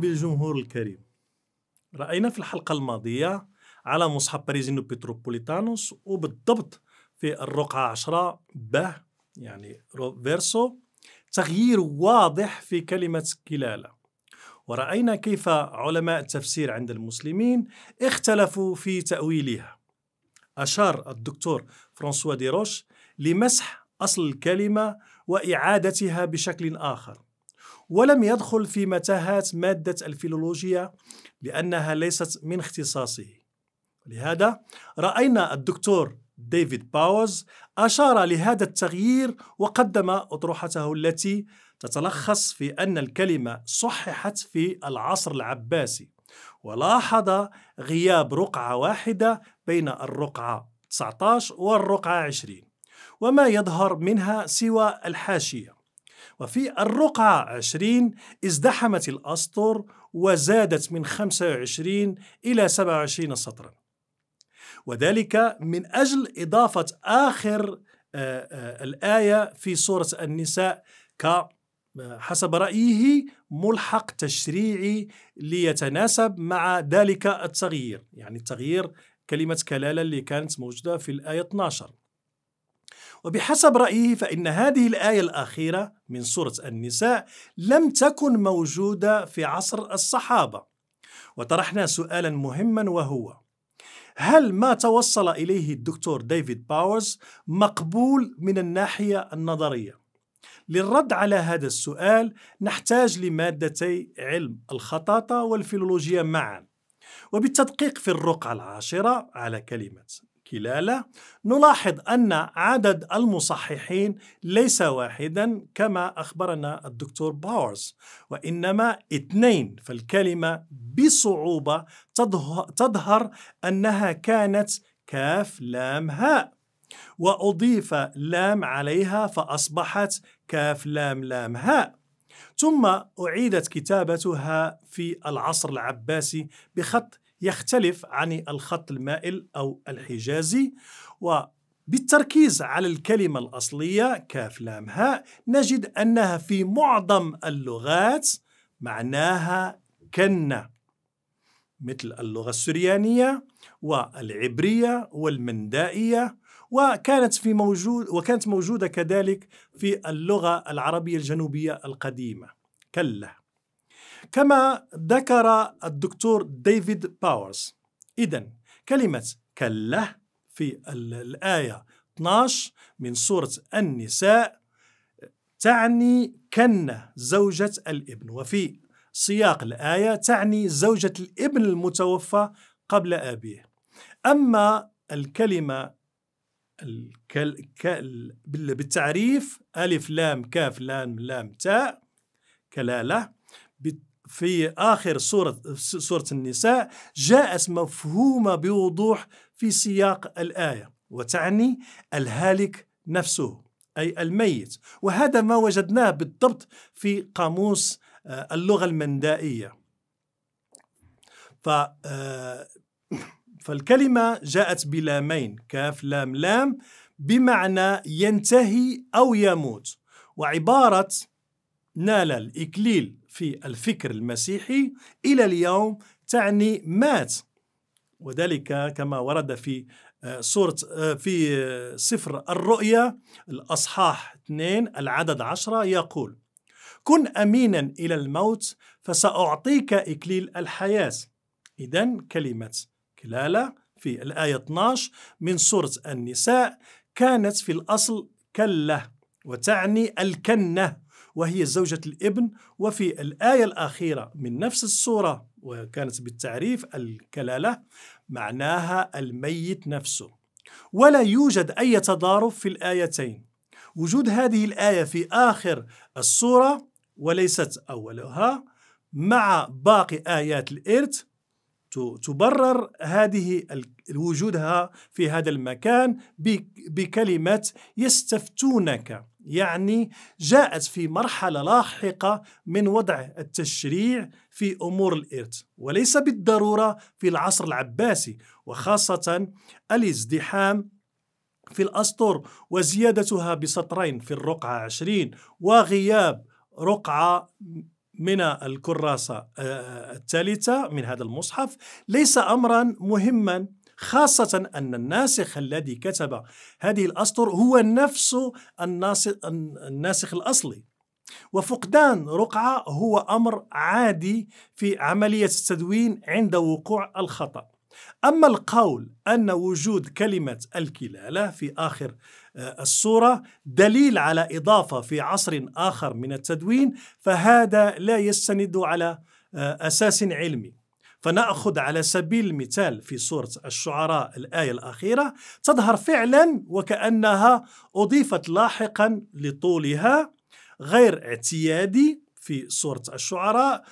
بالجمهور الكريم راينا في الحلقه الماضيه على مصحف باريزينو بيتروبوليتانوس وبالضبط في الرقعه 10 به يعني فيرسو تغيير واضح في كلمه كلاله ورأينا كيف علماء التفسير عند المسلمين اختلفوا في تأويلها أشار الدكتور فرانسوا ديروش لمسح أصل الكلمة وإعادتها بشكل آخر ولم يدخل في متاهات مادة الفيلولوجيا لأنها ليست من اختصاصه لهذا رأينا الدكتور ديفيد باوز أشار لهذا التغيير وقدم أطروحته التي تتلخص في أن الكلمة صححت في العصر العباسي ولاحظ غياب رقعة واحدة بين الرقعة 19 والرقعة 20 وما يظهر منها سوى الحاشية وفي الرقعة 20 ازدحمت الأسطر وزادت من 25 إلى 27 سطرا وذلك من أجل إضافة آخر آه، آه، الآية في سورة النساء ك حسب رأيه ملحق تشريعي ليتناسب مع ذلك التغيير يعني التغيير كلمة كلالة اللي كانت موجودة في الآية 12 وبحسب رأيه فإن هذه الآية الأخيرة من سورة النساء لم تكن موجودة في عصر الصحابة وطرحنا سؤالا مهما وهو هل ما توصل إليه الدكتور ديفيد باورز مقبول من الناحية النظرية؟ للرد على هذا السؤال نحتاج لمادتي علم الخطاطة والفيلولوجيا معا وبالتدقيق في الرقعة العاشرة على كلمة كلاله نلاحظ أن عدد المصححين ليس واحدا كما أخبرنا الدكتور باورز وإنما اثنين فالكلمة بصعوبة تظهر أنها كانت كاف لام هاء وأضيف لام عليها فأصبحت كاف لام لام هاء ثم أعيدت كتابتها في العصر العباسي بخط يختلف عن الخط المائل أو الحجازي وبالتركيز على الكلمة الأصلية كاف لام هاء نجد أنها في معظم اللغات معناها كنة مثل اللغة السريانية والعبرية والمندائية وكانت في موجود وكانت موجودة كذلك في اللغة العربية الجنوبية القديمة كلا كما ذكر الدكتور ديفيد باورز إذا كلمة كله في الآية 12 من سورة النساء تعني كنة زوجة الابن وفي سياق الآية تعني زوجة الابن المتوفى قبل أبيه أما الكلمة الكل بالتعريف ألف لام كاف لام لام تاء كلالة في آخر سورة, سورة النساء جاءت مفهومة بوضوح في سياق الآية وتعني الهالك نفسه أي الميت وهذا ما وجدناه بالضبط في قاموس آه، اللغة المندائية ف آه، فالكلمة جاءت بلامين كاف لام لام بمعنى ينتهي أو يموت وعبارة نال الإكليل في الفكر المسيحي إلى اليوم تعني مات وذلك كما ورد في آه، سورة آه، في آه، سفر الرؤيا الأصحاح 2 العدد 10 يقول كن أمينا إلى الموت فسأعطيك إكليل الحياة إذا كلمة كلالة في الآية 12 من سورة النساء كانت في الأصل كلة وتعني الكنة وهي زوجة الابن وفي الآية الأخيرة من نفس السورة وكانت بالتعريف الكلالة معناها الميت نفسه ولا يوجد أي تضارب في الآيتين وجود هذه الآية في آخر السورة وليست أولها مع باقي آيات الإرث تبرر هذه وجودها في هذا المكان بكلمة يستفتونك يعني جاءت في مرحلة لاحقة من وضع التشريع في أمور الإرث وليس بالضرورة في العصر العباسي وخاصة الازدحام في الأسطر وزيادتها بسطرين في الرقعة 20 وغياب رقعة من الكراسة آه، الثالثة من هذا المصحف ليس أمرا مهما خاصة أن الناسخ الذي كتب هذه الأسطر هو نفس الناسخ الأصلي وفقدان رقعة هو أمر عادي في عملية التدوين عند وقوع الخطأ أما القول أن وجود كلمة الكلالة في آخر آه، الصورة دليل على إضافة في عصر آخر من التدوين فهذا لا يستند على آه، أساس علمي فنأخذ على سبيل المثال في سورة الشعراء الآية الأخيرة تظهر فعلا وكأنها أضيفت لاحقا لطولها غير اعتيادي في سورة الشعراء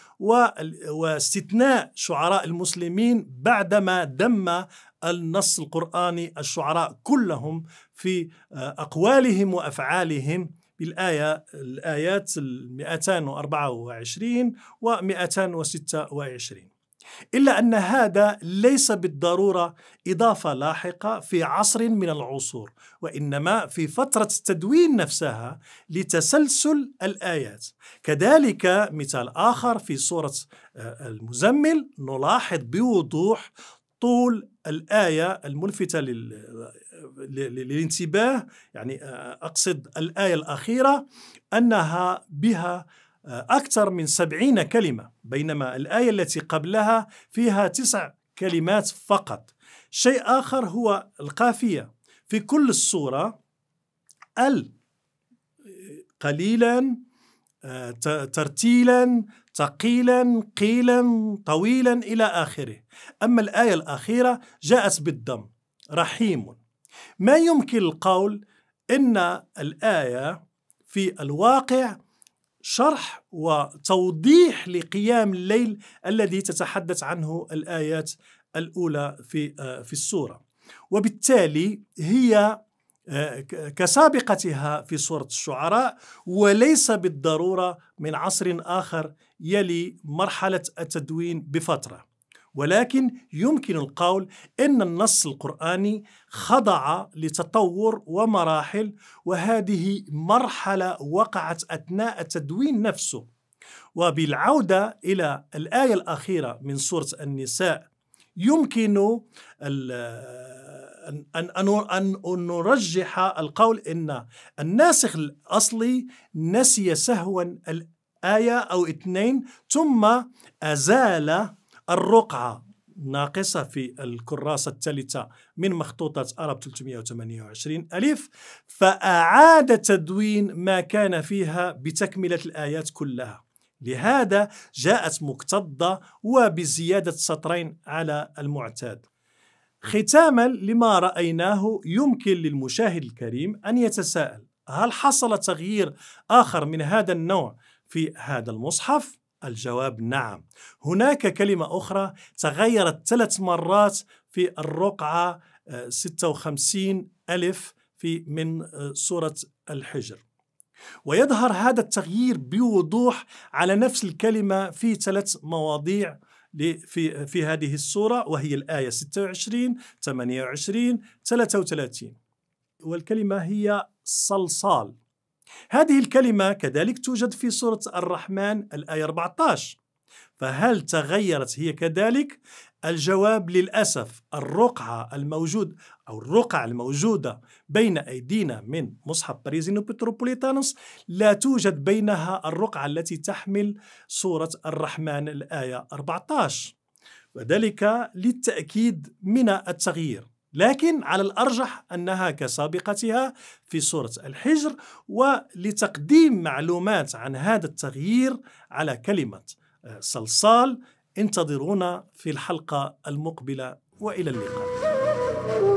واستثناء شعراء المسلمين بعدما دم النص القرآني الشعراء كلهم في آه، أقوالهم وأفعالهم بالآية الآيات 224 و 226 إلا أن هذا ليس بالضرورة إضافة لاحقة في عصر من العصور وإنما في فترة التدوين نفسها لتسلسل الآيات كذلك مثال آخر في سورة آه، المزمل نلاحظ بوضوح طول الآية الملفتة آه، للانتباه يعني آه، أقصد الآية الأخيرة أنها بها أكثر من سبعين كلمة بينما الآية التي قبلها فيها تسع كلمات فقط شيء آخر هو القافية في كل الصورة ال قليلا ترتيلا ثقيلا قيلا طويلا إلى آخره أما الآية الأخيرة جاءت بالدم رحيم ما يمكن القول إن الآية في الواقع شرح وتوضيح لقيام الليل الذي تتحدث عنه الآيات الأولى في آه، في السورة وبالتالي هي آه، كسابقتها في سورة الشعراء وليس بالضرورة من عصر آخر يلي مرحلة التدوين بفترة ولكن يمكن القول ان النص القراني خضع لتطور ومراحل وهذه مرحله وقعت اثناء التدوين نفسه وبالعوده الى الايه الاخيره من سوره النساء يمكن أن, أن, أن نرجح القول إن الناسخ الأصلي نسي سهوا الآية أو اثنين ثم أزال الرقعة ناقصة في الكراسة الثالثة من مخطوطة أرب 328 ألف فأعاد تدوين ما كان فيها بتكملة الآيات كلها لهذا جاءت مكتضة وبزيادة سطرين على المعتاد ختاما لما رأيناه يمكن للمشاهد الكريم أن يتساءل هل حصل تغيير آخر من هذا النوع في هذا المصحف؟ الجواب نعم هناك كلمة أخرى تغيرت ثلاث مرات في الرقعة 56 آه، ألف في من آه، سورة الحجر ويظهر هذا التغيير بوضوح على نفس الكلمة في ثلاث مواضيع في, في هذه السورة وهي الآية 26 28 33 والكلمة هي صلصال هذه الكلمة كذلك توجد في سورة الرحمن الآية 14 فهل تغيرت هي كذلك؟ الجواب للأسف الرقعة الموجود أو الرقعة الموجودة بين أيدينا من مصحف باريزينو بتروبوليتانوس لا توجد بينها الرقعة التي تحمل سورة الرحمن الآية 14 وذلك للتأكيد من التغيير لكن على الأرجح أنها كسابقتها في سورة الحجر ولتقديم معلومات عن هذا التغيير على كلمة آه، صلصال انتظرونا في الحلقة المقبلة وإلى اللقاء